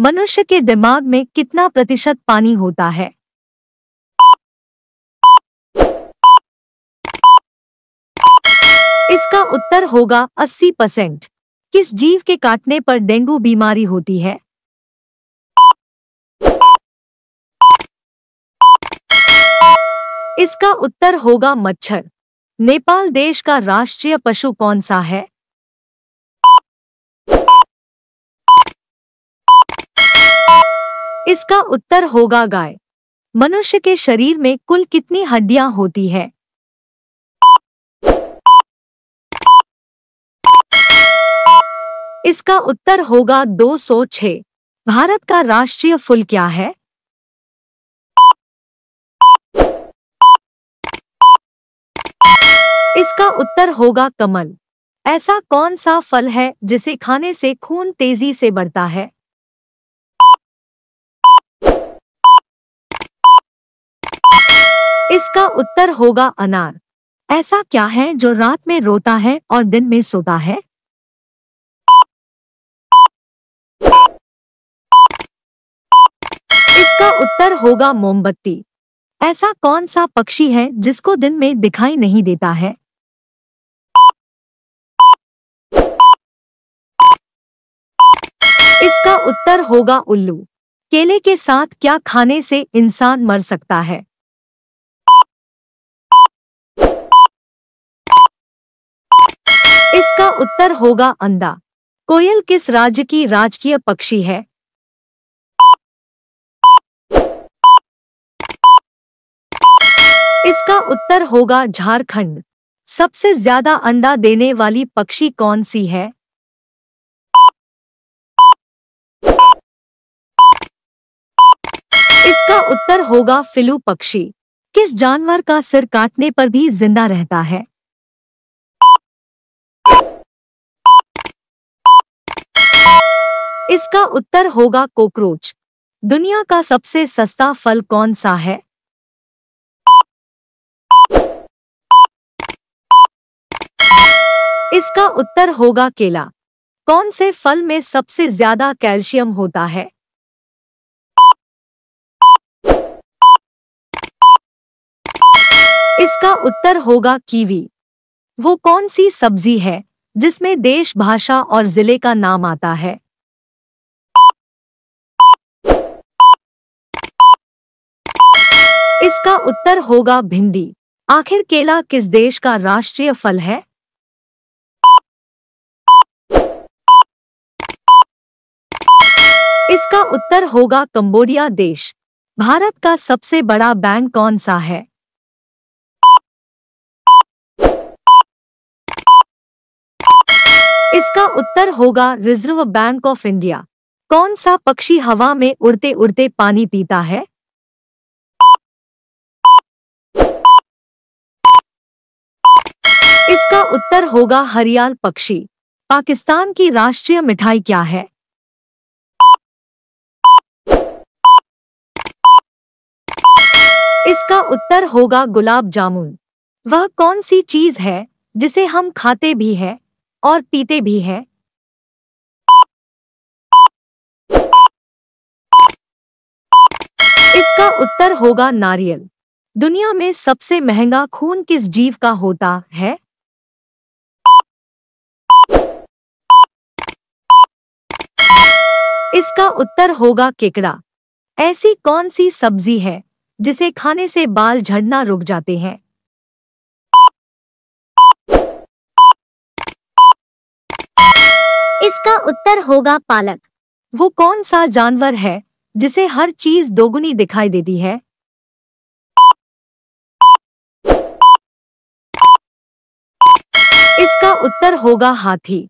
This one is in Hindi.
मनुष्य के दिमाग में कितना प्रतिशत पानी होता है इसका उत्तर होगा 80 परसेंट किस जीव के काटने पर डेंगू बीमारी होती है इसका उत्तर होगा मच्छर नेपाल देश का राष्ट्रीय पशु कौन सा है इसका उत्तर होगा गाय मनुष्य के शरीर में कुल कितनी हड्डियां होती है इसका उत्तर होगा 206। भारत का राष्ट्रीय फूल क्या है इसका उत्तर होगा कमल ऐसा कौन सा फल है जिसे खाने से खून तेजी से बढ़ता है इसका उत्तर होगा अनार ऐसा क्या है जो रात में रोता है और दिन में सोता है इसका उत्तर होगा मोमबत्ती ऐसा कौन सा पक्षी है जिसको दिन में दिखाई नहीं देता है इसका उत्तर होगा उल्लू केले के साथ क्या खाने से इंसान मर सकता है इसका उत्तर होगा अंडा कोयल किस राज्य की राजकीय पक्षी है इसका उत्तर होगा झारखंड सबसे ज्यादा अंडा देने वाली पक्षी कौन सी है इसका उत्तर होगा फिलू पक्षी किस जानवर का सिर काटने पर भी जिंदा रहता है इसका उत्तर होगा कोकरोच दुनिया का सबसे सस्ता फल कौन सा है इसका उत्तर होगा केला कौन से फल में सबसे ज्यादा कैल्शियम होता है इसका उत्तर होगा कीवी वो कौन सी सब्जी है जिसमें देश भाषा और जिले का नाम आता है इसका उत्तर होगा भिंडी आखिर केला किस देश का राष्ट्रीय फल है इसका उत्तर होगा कंबोडिया देश भारत का सबसे बड़ा बैंक कौन सा है इसका उत्तर होगा रिजर्व बैंक ऑफ इंडिया कौन सा पक्षी हवा में उड़ते उड़ते पानी पीता है इसका उत्तर होगा हरियाल पक्षी पाकिस्तान की राष्ट्रीय मिठाई क्या है इसका उत्तर होगा गुलाब जामुन वह कौन सी चीज है जिसे हम खाते भी हैं और पीते भी हैं इसका उत्तर होगा नारियल दुनिया में सबसे महंगा खून किस जीव का होता है इसका उत्तर होगा केकड़ा ऐसी कौन सी सब्जी है जिसे खाने से बाल झड़ना रुक जाते हैं इसका उत्तर होगा पालक वो कौन सा जानवर है जिसे हर चीज दोगुनी दिखाई देती है इसका उत्तर होगा हाथी